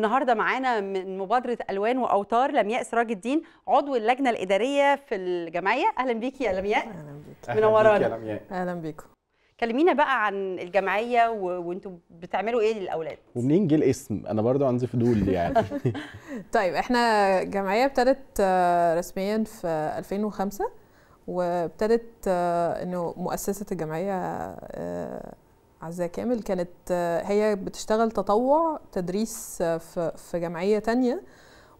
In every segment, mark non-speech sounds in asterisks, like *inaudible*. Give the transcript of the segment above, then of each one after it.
النهارده معانا من مبادره الوان واوتار لمياء سراج الدين عضو اللجنه الاداريه في الجمعيه اهلا بيكي يا لمياء اهلا بيكي منورانا اهلا بيكم كلمينا بقى عن الجمعيه وانتم بتعملوا ايه للاولاد ومنين جه الاسم انا برضو عندي فضول يعني *laughs* *laughs* طيب احنا جمعيه ابتدت آه، رسميا في 2005 وابتدت آه، انه مؤسسه الجمعيه آه، عزة كامل كانت آه، هي بتشتغل تطوع تدريس آه، في في جمعيه تانية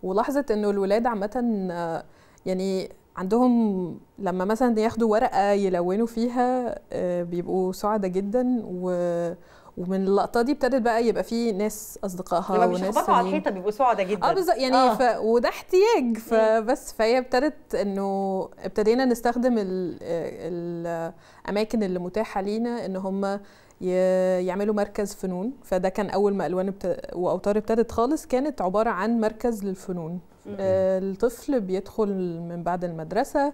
ولاحظت انه الولاد عامه آه، يعني عندهم لما مثلا ياخدوا ورقه يلونوا فيها بيبقوا سعداء جدا و ومن اللقطه دي ابتدت بقى يبقى في ناس اصدقائها لما بيشخبطوا على الحيطه بيبقوا سعداء جدا اه بالظبط يعني آه. ف... وده احتياج فبس فهي ابتدت انه ابتدينا نستخدم ال... الاماكن اللي متاحه لينا ان هم يعملوا مركز فنون فده كان اول ما الوان بت... واوتار ابتدت خالص كانت عباره عن مركز للفنون آه، الطفل بيدخل من بعد المدرسه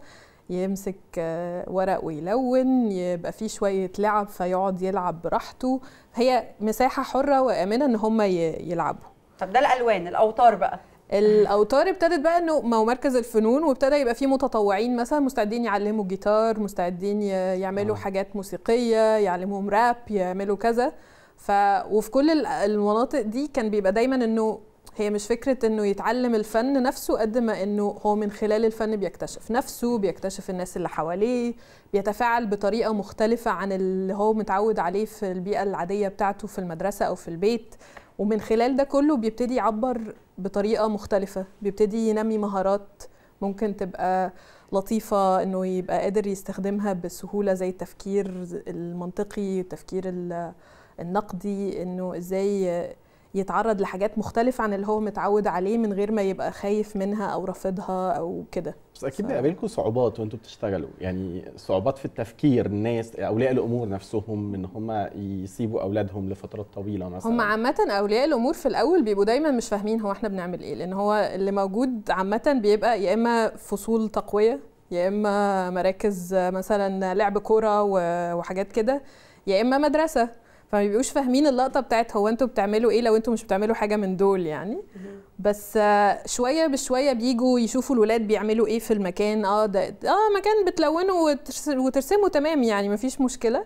يمسك آه، ورق ويلون يبقى فيه شويه لعب فيقعد يلعب براحته هي مساحه حره وامنه ان هم يلعبوا طب ده الالوان الاوتار بقى الاوتار ابتدت بقى انه ما هو مركز الفنون وابتدى يبقى فيه متطوعين مثلا مستعدين يعلموا جيتار مستعدين يعملوا أوه. حاجات موسيقيه يعلموهم راب يعملوا كذا ف وفي كل المناطق دي كان بيبقى دايما انه هي مش فكره انه يتعلم الفن نفسه قد ما انه هو من خلال الفن بيكتشف نفسه بيكتشف الناس اللي حواليه بيتفاعل بطريقه مختلفه عن اللي هو متعود عليه في البيئه العاديه بتاعته في المدرسه او في البيت ومن خلال ده كله بيبتدي يعبر بطريقه مختلفه بيبتدي ينمي مهارات ممكن تبقى لطيفة انه يبقى قادر يستخدمها بسهولة زي التفكير المنطقي التفكير النقدي انه ازاي يتعرض لحاجات مختلفه عن اللي هو متعود عليه من غير ما يبقى خايف منها او رافضها او كده بس اكيد ف... بيقابلكم صعوبات وانتوا بتشتغلوا يعني صعوبات في التفكير الناس اولياء الامور نفسهم ان هم يسيبوا اولادهم لفترات طويله مثلا هم عامه اولياء الامور في الاول بيبقوا دايما مش فاهمين هو احنا بنعمل ايه لان هو اللي موجود عامه بيبقى يا اما فصول تقويه يا اما مراكز مثلا لعب كوره وحاجات كده يا اما مدرسه فما بيبقوش فاهمين اللقطه بتاعت هو انتوا بتعملوا ايه لو انتوا مش بتعملوا حاجه من دول يعني بس شويه بشويه بيجوا يشوفوا الولاد بيعملوا ايه في المكان اه ده اه مكان بتلونه وترسمه تمام يعني مفيش مشكله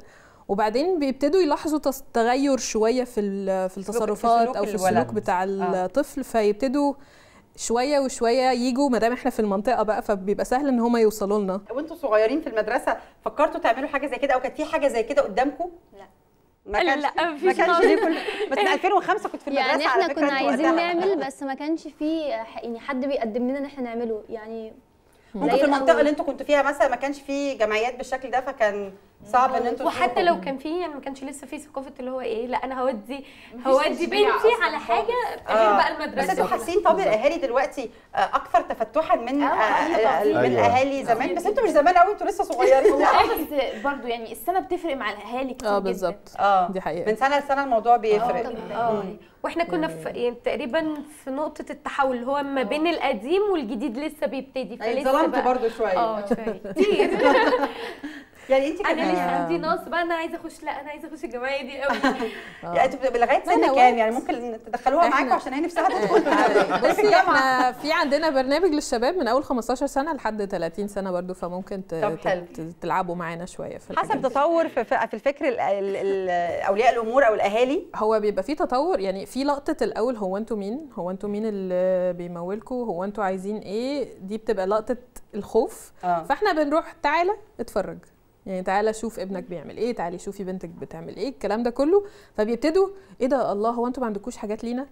وبعدين بيبتدوا يلاحظوا تغير شويه في في التصرفات او في السلوك بتاع اه. الطفل آه. فيبتدوا شويه وشويه يجوا ما دام احنا في المنطقه بقى فبيبقى سهل ان هم يوصلوا لنا وانتوا صغيرين في المدرسه فكرتوا تعملوا حاجه زي كده او كانت في حاجه زي كده قدامكم لا ما لا لا في ما كانش ليه كل بس 2005 *laughs* كنت في يعني المدرسه يعني احنا على فكرة كنا عايزين نعمل بس ما كانش في يعني حد بيقدم لنا ان احنا نعمله يعني ممكن في المنطقه اللي انتوا كنتوا فيها مثلا ما كانش في جمعيات بالشكل ده فكان صعب ان انتوا وحتى لو كان في يعني ما كانش لسه في ثقافه اللي هو ايه لا انا هودي هودي بنتي على حاجه غير آه. بقى المدرسه بس انتوا حاسين طب الاهالي دلوقتي آه، اكثر تفتحا من آه. آه. آه، من الاهالي أيوة. زمان بس انتوا مش زمان قوي انتوا لسه صغيرين *laughs* لا *laughs* بس برضه يعني السنه بتفرق مع الاهالي كتير اه بالظبط اه دي حقيقه من سنه لسنه الموضوع آه، بيفرق اه واحنا كنا في يعني تقريبا في نقطه التحول اللي هو ما بين القديم والجديد لسه بيبتدي فلسه اتظلمت برضه شويه اه شويه كتير *laughs* يعني انت كان انا آه. عندي نص بقى انا عايزه اخش لا انا عايزه اخش الجمعيه دي قوي *laughs* يعني انتوا لغايه سن كام يعني،, يعني ممكن تدخلوها معاكم عشان هي نفسها *laughs* تدخل آه، *laughs* بصي احنا في عندنا برنامج للشباب من اول 15 سنه لحد 30 سنه برضو فممكن تلعبوا معانا شويه في حسب تطور في الفكر اولياء الامور او الاهالي هو بيبقى في تطور يعني في لقطه الاول هو انتوا مين هو انتوا مين اللي بيمولكوا هو انتوا عايزين ايه دي بتبقى لقطه الخوف آه. فاحنا بنروح تعالى اتفرج يعني تعالى شوف ابنك بيعمل ايه تعالي شوفي بنتك بتعمل ايه الكلام ده كله فبيبتدوا ايه ده الله هو انتوا ما عندكوش حاجات لينا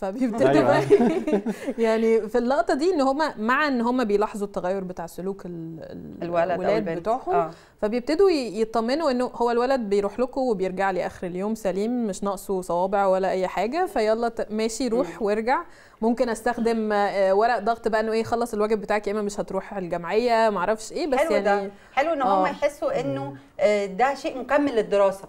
فبيبتدوا أيوة، بقى أيوة. *laughs* يعني في اللقطه دي ان هم مع ان هم بيلاحظوا التغير بتاع سلوك الولد الولاد بتوعهم آه. فبيبتدوا يطمنوا انه هو الولد بيروح لكم وبيرجع لي اخر اليوم سليم مش ناقصه صوابع ولا اي حاجه فيلا ماشي روح وارجع ممكن استخدم آه، ورق ضغط بقى انه ايه خلص الواجب بتاعك يا اما مش هتروح الجمعيه معرفش ايه بس حلو يعني ده. حلو ان آه. هم يحسوا انه آه، ده شيء مكمل للدراسه